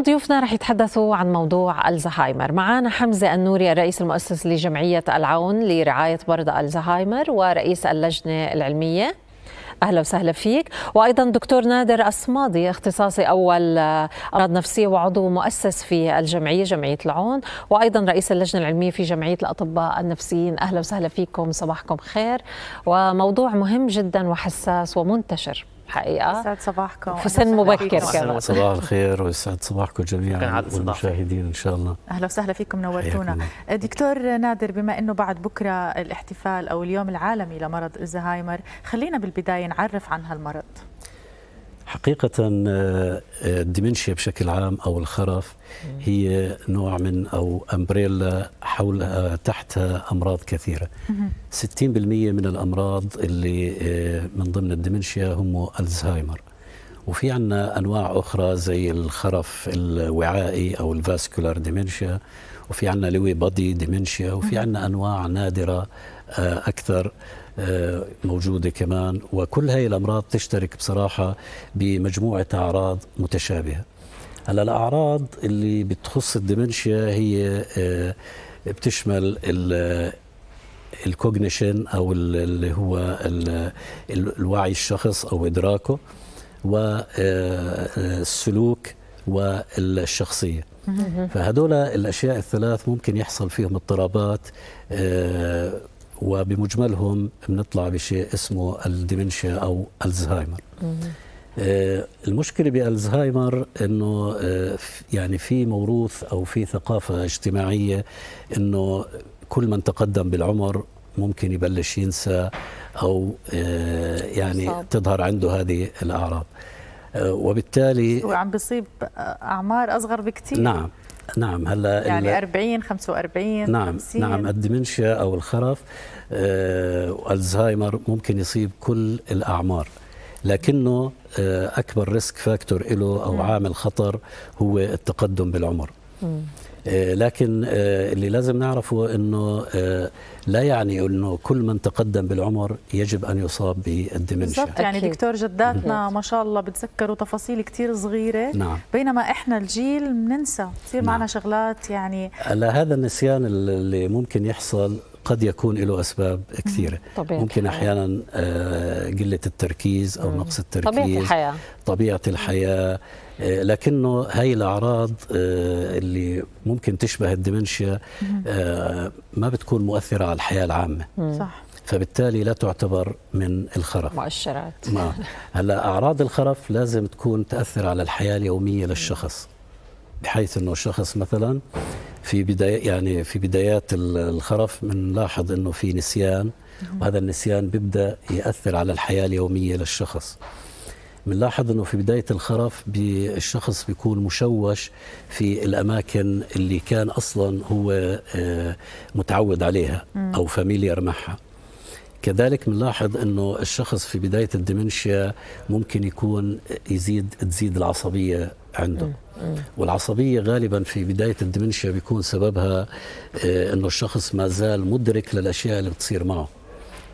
ضيوفنا رح يتحدثوا عن موضوع الزهايمر معنا حمزة النوري الرئيس المؤسس لجمعية العون لرعاية مرضى الزهايمر ورئيس اللجنة العلمية اهلا وسهلا فيك وايضا دكتور نادر الصمادي اختصاصي اول آه، امراض نفسيه وعضو مؤسس في الجمعيه جمعيه العون وايضا رئيس اللجنه العلميه في جمعيه الاطباء النفسيين اهلا وسهلا فيكم صباحكم خير وموضوع مهم جدا وحساس ومنتشر حقيقه يسعد صباحكم في سن مبكر كمان صباح الخير ويسعد صباحكم جميعا والمشاهدين ان شاء الله اهلا وسهلا فيكم نورتونا دكتور نادر بما انه بعد بكره الاحتفال او اليوم العالمي لمرض الزهايمر خلينا بالبدايه نعرف عن هالمرض حقيقة آه، آه، الدمنشيا بشكل عام أو الخرف هي نوع من أو أمبريلا حولها آه، تحتها أمراض كثيرة 60% من الأمراض اللي من ضمن الدمنشيا هم ألزهايمر وفي عنا أنواع أخرى زي الخرف الوعائي أو الفاسكولار ديمنشيا وفي عنا لوي بادي ديمنشيا وفي عنا أنواع نادرة آه، اكثر آه، موجوده كمان وكل هاي الامراض تشترك بصراحه بمجموعه اعراض متشابهه هلا الاعراض اللي بتخص الدمنشيا هي آه، بتشمل الكوجنيشن او اللي هو الوعي الشخص او ادراكه والسلوك والشخصيه فهدول الاشياء الثلاث ممكن يحصل فيهم اضطرابات وبمجملهم بنطلع بشيء اسمه الديمنشيا او الزهايمر آه، المشكله بالزهايمر انه آه، يعني في موروث او في ثقافه اجتماعيه انه كل من تقدم بالعمر ممكن يبلش ينسى او آه، يعني صعب. تظهر عنده هذه الاعراض وبالتالي وعم بيصيب اعمار اصغر بكثير نعم نعم هلا يعني 40 45 نعم 50. نعم الدمنشيا او الخرف والزهايمر آه، ممكن يصيب كل الاعمار لكنه آه، اكبر ريسك فاكتور له او عامل خطر هو التقدم بالعمر آه، لكن آه، اللي لازم نعرفه انه آه، لا يعني انه كل من تقدم بالعمر يجب ان يصاب بالدمنشيا بالضبط يعني دكتور جداتنا ما شاء الله بتذكروا تفاصيل كثير صغيره نعم. بينما احنا الجيل بننسى بصير نعم. معنا شغلات يعني هذا النسيان اللي ممكن يحصل قد يكون له اسباب كثيره طبيعة ممكن احيانا قله التركيز او نقص التركيز طبيعه الحياه طبيعه الحياه آه، لكنه هاي الاعراض آه، اللي ممكن تشبه الدمنشيا آه، ما بتكون مؤثره على الحياه العامه صح فبالتالي لا تعتبر من الخرف مؤشرات ما. هلا اعراض الخرف لازم تكون تاثر على الحياه اليوميه للشخص بحيث انه الشخص مثلا في بدايه يعني في بدايات الخرف بنلاحظ انه في نسيان وهذا النسيان بيبدا ياثر على الحياه اليوميه للشخص بنلاحظ انه في بدايه الخرف الشخص بيكون مشوش في الاماكن اللي كان اصلا هو آه، متعود عليها او فاميليار معها كذلك بنلاحظ انه الشخص في بدايه الدمنشيا ممكن يكون يزيد تزيد العصبيه عنده والعصبية غالبا في بداية الدمنشيا بيكون سببها آه، انه الشخص ما زال مدرك للأشياء اللي بتصير معه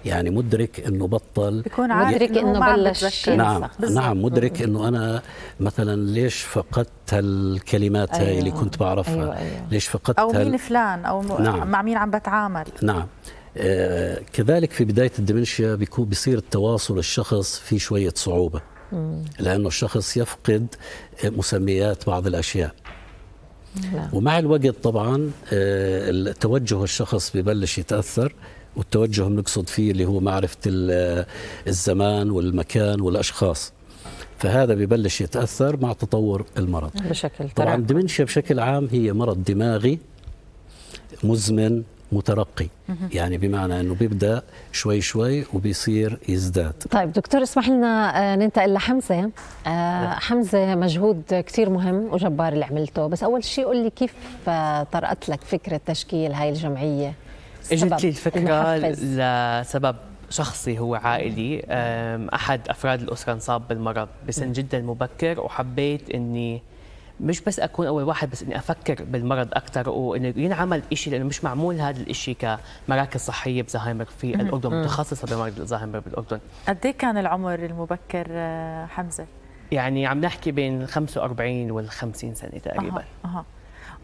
يعني مدرك انه بطل بكون عارف مدرك انه بلش نعم نعم مدرك انه انا مثلا ليش فقدت هالكلمات أيوة. هاي اللي أيوة، كنت بعرفها أيوة أيوة. ليش فقدت او مين فلان او نعم. مع مين عم بتعامل نعم آه كذلك في بدايه الدمنشيا بيكون بصير التواصل الشخص في شويه صعوبه مم. لانه الشخص يفقد مسميات بعض الاشياء نعم. ومع الوقت طبعا آه، توجه الشخص ببلش يتاثر والتوجه بنقصد فيه اللي هو معرفة الزمان والمكان والأشخاص فهذا ببلش يتأثر مع تطور المرض بشكل طبعا الدمنشيا بشكل عام هي مرض دماغي مزمن مترقي يعني بمعنى انه بيبدا شوي شوي وبيصير يزداد طيب دكتور اسمح لنا آه، ننتقل لحمزه آه، حمزه مجهود كثير مهم وجبار اللي عملته بس اول شيء قول لي كيف آه، طرأت لك فكره تشكيل هاي الجمعيه اجت لي الفكره لسبب شخصي هو عائلي احد افراد الاسره انصاب بالمرض بسن جدا مبكر وحبيت اني مش بس اكون اول واحد بس اني افكر بالمرض اكثر وانه ينعمل شيء لانه مش معمول هذا الشيء كمراكز صحيه بزهايمر في الاردن متخصصه بمرض الزهايمر بالاردن قد إيه كان العمر المبكر آه، حمزه يعني عم نحكي بين 45 وال 50 سنه تقريبا أه. أه.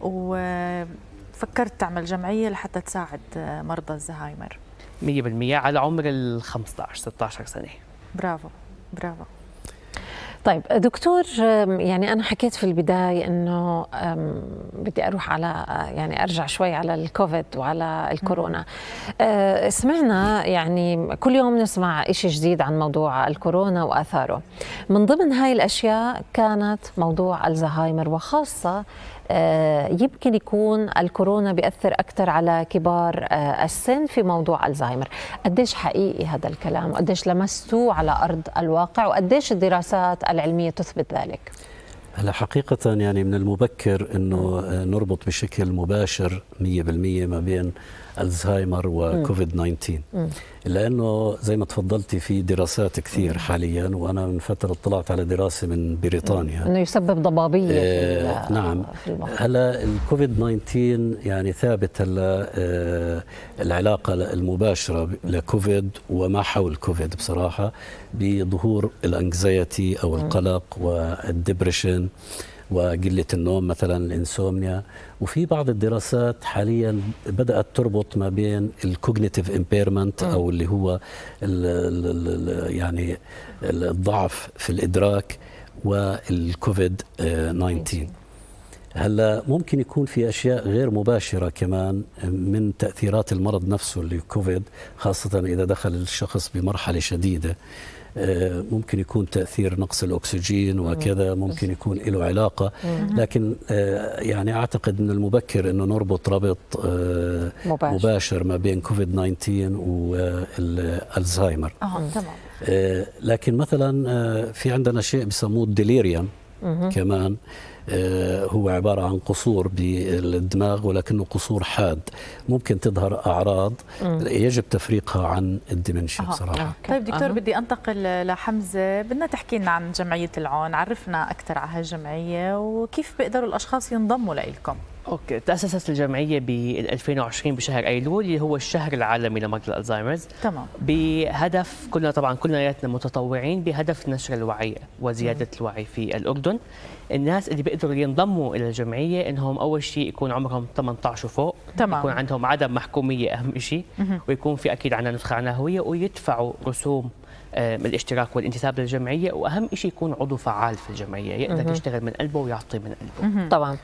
وفكرت تعمل جمعيه لحتى تساعد مرضى الزهايمر 100% على عمر ال 15 16 سنه برافو برافو طيب دكتور يعني انا حكيت في البدايه انه بدي اروح على يعني ارجع شوي على الكوفيد وعلى الكورونا آه، سمعنا يعني كل يوم نسمع شيء جديد عن موضوع الكورونا واثاره من ضمن هاي الاشياء كانت موضوع الزهايمر وخاصه آه، يمكن يكون الكورونا بيأثر أكثر على كبار آه، السن في موضوع الزهايمر قديش حقيقي هذا الكلام وقديش لمستوه على أرض الواقع وقديش الدراسات العلمية تثبت ذلك؟ هلا حقيقة يعني من المبكر انه نربط بشكل مباشر 100% ما بين الزهايمر وكوفيد 19 لانه زي ما تفضلتي في دراسات كثير حاليا وانا من فتره طلعت على دراسه من بريطانيا انه يسبب ضبابيه آه نعم. في نعم هلا الكوفيد 19 يعني ثابت هلا آه العلاقه المباشره لكوفيد وما حول كوفيد بصراحه بظهور الانكزايتي او القلق والدبرشن وقلة النوم مثلا الانسومنيا وفي بعض الدراسات حاليا بدأت تربط ما بين الكوجنيتيف امبيرمنت أو اللي هو الـ الـ الـ يعني الضعف في الإدراك والكوفيد 19 هلا ممكن يكون في اشياء غير مباشره كمان من تاثيرات المرض نفسه اللي كوفيد خاصه اذا دخل الشخص بمرحله شديده آه، ممكن يكون تاثير نقص الاكسجين وكذا ممكن يكون له علاقه لكن آه، يعني اعتقد من المبكر انه نربط ربط آه، مباشر, مباشر ما بين كوفيد 19 والزهايمر تمام لكن مثلا في عندنا شيء بسموه الديليريوم كمان آه، هو عبارة عن قصور بالدماغ ولكنه قصور حاد ممكن تظهر أعراض يجب تفريقها عن الدمنشيا بصراحة أه. طيب دكتور بدي أنتقل لحمزة بدنا تحكي لنا عن جمعية العون عرفنا أكثر على هالجمعية وكيف بيقدروا الأشخاص ينضموا لإلكم اوكي تاسست الجمعيه ب 2020 بشهر ايلول اللي هو الشهر العالمي لمرض الالزهايمرز تمام بهدف كلنا طبعا كلياتنا متطوعين بهدف نشر الوعي وزياده مم. الوعي في الاردن الناس اللي بيقدروا ينضموا الى الجمعيه انهم اول شيء يكون عمرهم 18 وفوق تمام. يكون عندهم عدم محكوميه اهم شيء ويكون في اكيد عندنا نسخه عن هويه ويدفعوا رسوم آه، الاشتراك والانتساب للجمعيه واهم شيء يكون عضو فعال في الجمعيه يقدر يشتغل من قلبه ويعطي من قلبه طبعا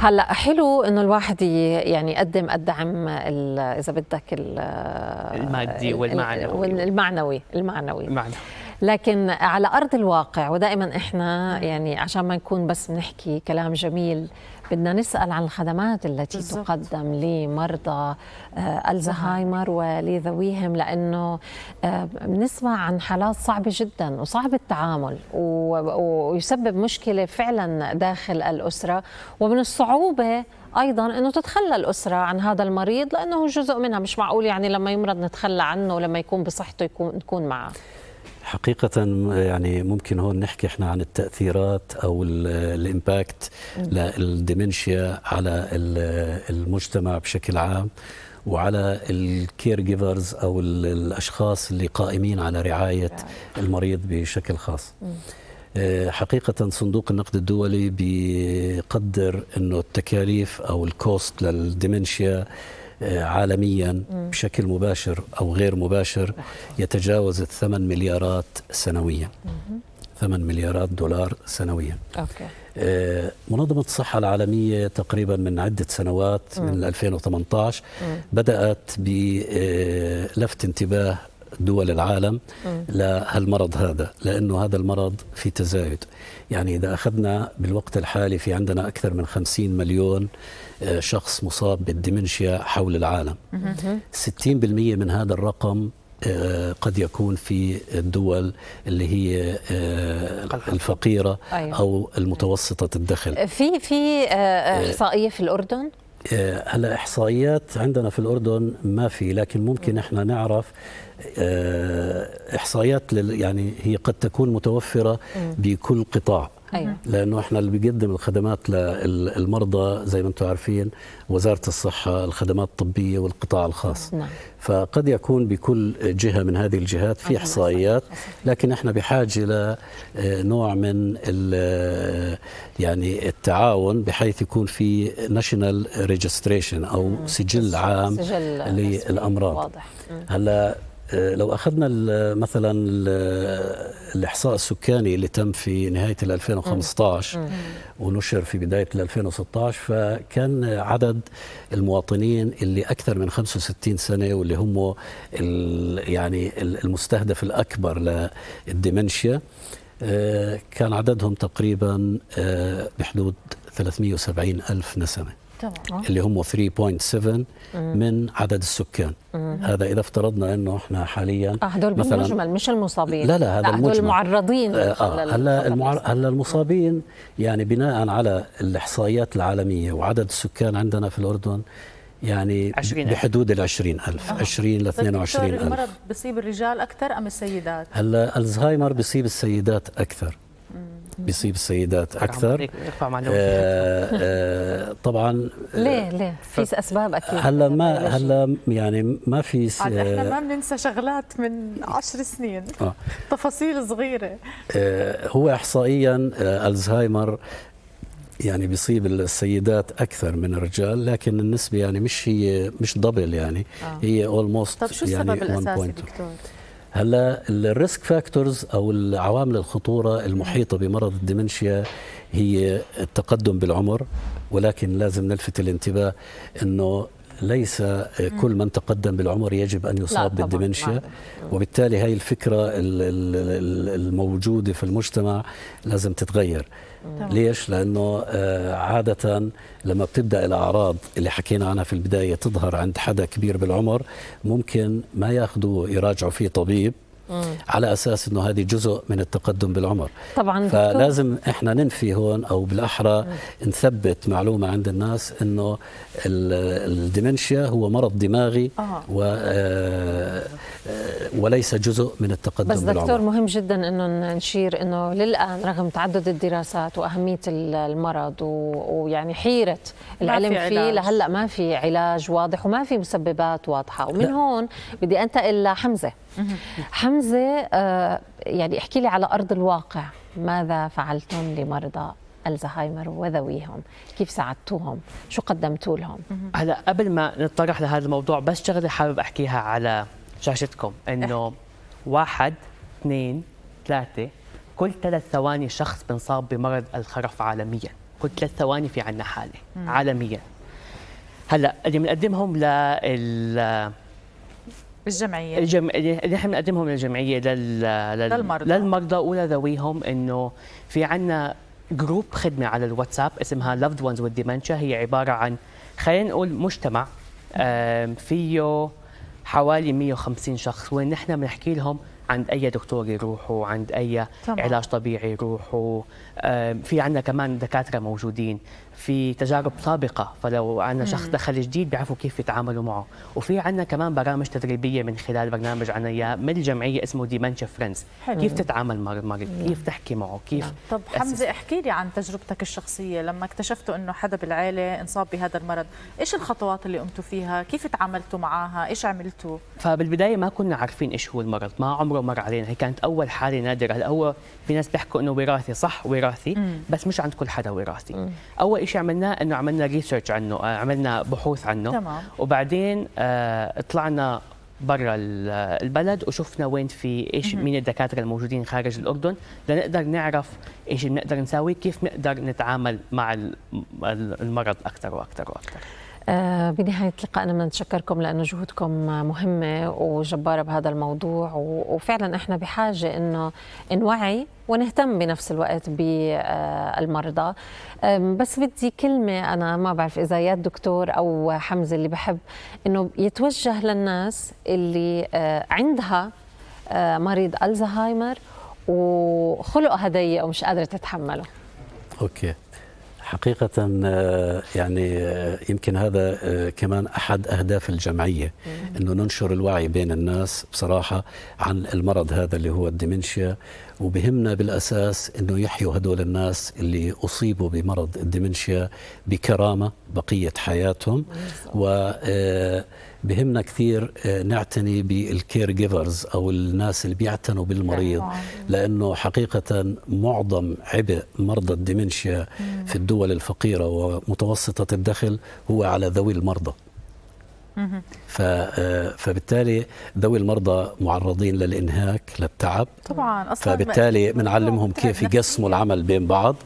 هلا حلو انه الواحد يعني يقدم الدعم اذا بدك المادي والمعنوي المعنوي المعنوي, المعنوي. لكن على أرض الواقع ودائما إحنا يعني عشان ما نكون بس بنحكي كلام جميل بدنا نسأل عن الخدمات التي بالزبط. تقدم لمرضى آه، الزهايمر نعم. ولذويهم لأنه آه، بنسمع عن حالات صعبة جدا وصعب التعامل ويسبب مشكلة فعلا داخل الأسرة ومن الصعوبة ايضا انه تتخلى الاسره عن هذا المريض لانه جزء منها مش معقول يعني لما يمرض نتخلى عنه ولما يكون بصحته يكون نكون معه حقيقة يعني ممكن هون نحكي احنا عن التأثيرات أو الإمباكت للديمنشيا على المجتمع بشكل عام وعلى الكير جيفرز أو الأشخاص اللي قائمين على رعاية المريض بشكل خاص آه، حقيقة صندوق النقد الدولي بيقدر أنه التكاليف أو الكوست للديمنشيا آه، عالميا بشكل مباشر أو غير مباشر يتجاوز الثمن مليارات سنويا ثمان مليارات دولار سنويا أوكي. آه، منظمة الصحة العالمية تقريبا من عدة سنوات من 2018 بدأت بلفت آه، انتباه دول العالم لهالمرض هذا لأنه هذا المرض في تزايد يعني إذا أخذنا بالوقت الحالي في عندنا أكثر من 50 مليون آه، شخص مصاب بالدمنشيا حول العالم 60% من هذا الرقم آه، قد يكون في الدول اللي هي آه، الفقيره أيوه. او المتوسطه الدخل في في احصائيه في الاردن هلا آه، احصائيات عندنا في الاردن ما في لكن ممكن احنا نعرف آه، احصائيات يعني هي قد تكون متوفره بكل قطاع أيوة. لانه احنا اللي بيقدم الخدمات للمرضى زي ما انتم عارفين وزاره الصحه الخدمات الطبيه والقطاع الخاص نعم. فقد يكون بكل جهه من هذه الجهات في أيوة، احصائيات لكن احنا بحاجه لنوع آه، من يعني التعاون بحيث يكون في ناشونال ريجستريشن او سجل عام سجل للامراض واضح. هلا آه، لو اخذنا مثلا الاحصاء السكاني اللي تم في نهايه 2015 ونشر في بدايه 2016 فكان عدد المواطنين اللي اكثر من 65 سنه واللي هم يعني المستهدف الاكبر للديمنشيا آه، كان عددهم تقريبا آه، بحدود 370 ألف نسمة اللي هم 3.7 من عدد السكان مم. هذا اذا افترضنا انه احنا حاليا آه هدول مثلا بالمجمل مش المصابين لا لا هذا لا المجمل. هدول المعرضين آه, آه هلا المعر... هلا المصابين يعني بناء على الاحصائيات العالميه وعدد السكان عندنا في الاردن يعني بحدود ال 20000 20 ل 22000 المرض بيصيب الرجال اكثر ام السيدات هلا الزهايمر بيصيب السيدات اكثر بيصيب السيدات اكثر إيه، آه آه طبعا ليه آه، ليه في اسباب اكيد هلا ما هلا يعني ما في س... احنا ما آه، بننسى شغلات من عشر سنين آه. تفاصيل صغيره آه هو احصائيا آه الزهايمر يعني بيصيب السيدات اكثر من الرجال لكن النسبه يعني مش هي مش دبل يعني آه. هي اولموست طب شو السبب يعني الاساسي دكتور؟ هلا الريسك فاكتورز او العوامل الخطوره المحيطه بمرض الدمنشيا هي التقدم بالعمر ولكن لازم نلفت الانتباه انه ليس آه، كل من تقدم بالعمر يجب أن يصاب بالدمنشيا وبالتالي هاي الفكرة الموجودة في المجتمع لازم تتغير ليش؟ لأنه آه، عادة لما بتبدأ الأعراض اللي حكينا عنها في البداية تظهر عند حدا كبير بالعمر ممكن ما ياخذوا يراجعوا فيه طبيب مم. على اساس انه هذه جزء من التقدم بالعمر طبعا فلازم احنا ننفي هون او بالاحرى مم. نثبت معلومه عند الناس انه الديمنشيا هو مرض دماغي آه. و آه، آه، وليس جزء من التقدم بس دكتور بالعمر. مهم جدا انه نشير انه للان رغم تعدد الدراسات واهميه المرض ويعني حيره العلم في فيه لهلا ما في علاج واضح وما في مسببات واضحه ومن لا. هون بدي انتقل لحمزه حمزه عنزه آه، يعني احكي لي على ارض الواقع ماذا فعلتم لمرضى الزهايمر وذويهم كيف ساعدتوهم شو قدمتوا لهم هلا قبل ما نتطرق لهذا الموضوع بس شغله حابب احكيها على شاشتكم انه واحد اثنين ثلاثه كل ثلاث ثواني شخص بنصاب بمرض الخرف عالميا كل ثلاث ثواني في عنا حاله عالميا هلا اللي بنقدمهم لل بالجمعيه الجم... اللي احنا إيه، بنقدمهم للجمعيه لل... لل... للمرضى للمرضى ولذويهم انه في عندنا جروب خدمه على الواتساب اسمها لافد ونز وذ ديمنشيا هي عباره عن خلينا نقول مجتمع فيه حوالي 150 شخص ونحن بنحكي لهم عند اي دكتور يروحوا عند اي طبعا. علاج طبيعي يروحوا في عندنا كمان دكاتره موجودين في تجارب سابقه فلو عندنا شخص دخل جديد بيعرفوا كيف يتعاملوا معه وفي عندنا كمان برامج تدريبيه من خلال برنامج عندنا اياه من الجمعيه اسمه ديمنشا فريندز كيف تتعامل مع المريض كيف تحكي معه كيف نعم. طب حمزه احكي لي عن تجربتك الشخصيه لما اكتشفتوا انه حدا بالعائله انصاب بهذا المرض ايش الخطوات اللي قمتوا فيها كيف تعاملتوا معها ايش عملتوا فبالبدايه ما كنا عارفين ايش هو المرض ما عمره مر علينا هي كانت اول حاله نادره هلا هو في ناس بيحكوا انه وراثي صح وراثي بس مش عند كل حدا وراثي اول شيء عملناه انه عملنا ريسيرش عنه آه، عملنا بحوث عنه تمام. وبعدين آه، طلعنا برا البلد وشفنا وين في ايش مين الدكاتره الموجودين خارج الاردن لنقدر نعرف ايش بنقدر نسوي كيف نقدر نتعامل مع المرض اكثر واكثر واكثر آه، بنهاية لقائنا بدنا نتشكركم لأنه جهودكم مهمة وجبارة بهذا الموضوع وفعلا إحنا بحاجة إنه نوعي ونهتم بنفس الوقت بالمرضى بس بدي كلمة أنا ما بعرف إذا يا الدكتور أو حمزة اللي بحب إنه يتوجه للناس اللي آه، عندها آه، مريض الزهايمر وخلقها ضيق ومش قادرة تتحمله. أوكي. حقيقة آه، يعني آه، يمكن هذا آه، كمان أحد أهداف الجمعية أنه ننشر الوعي بين الناس بصراحة عن المرض هذا اللي هو الديمنشيا وبهمنا بالاساس انه يحيوا هدول الناس اللي اصيبوا بمرض الدمنشيا بكرامه بقيه حياتهم و آه، بهمنا كثير آه، نعتني بالكير جيفرز او الناس اللي بيعتنوا بالمريض لانه حقيقه معظم عبء مرضى الدمنشيا في الدول الفقيره ومتوسطه الدخل هو على ذوي المرضى آه، فبالتالي ذوي المرضى معرضين للانهاك للتعب طبعا اصلا فبالتالي بنعلمهم كيف يقسموا العمل بين بعض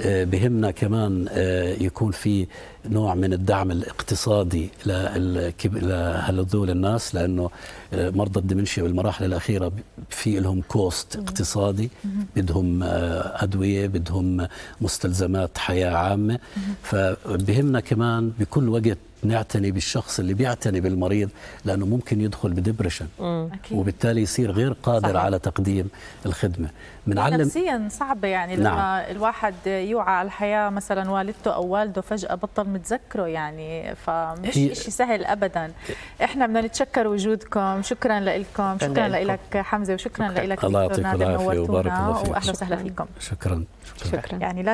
آه، بهمنا كمان آه، يكون في نوع من الدعم الاقتصادي لهذول الناس لانه مرضى الدمنشيا بالمراحل الاخيره في لهم كوست اقتصادي بدهم آه، ادويه بدهم مستلزمات حياه عامه فبهمنا كمان بكل وقت نعتني بالشخص اللي بيعتني بالمريض لانه ممكن يدخل بدبرشن وبالتالي يصير غير قادر صحيح. على تقديم الخدمه بنعلم نفسيا صعبه يعني لما نعم. الواحد يوعى على الحياه مثلا والدته او والده فجاه بطل متذكره يعني فمش هي... شيء سهل ابدا احنا بدنا نتشكر وجودكم شكرا لكم شكرا لك حمزه وشكرا لك الله يعطيك العافيه وبارك الله نعم، فيك واهلا وسهلا فيكم شكرا شكرا, شكرا. يعني لازم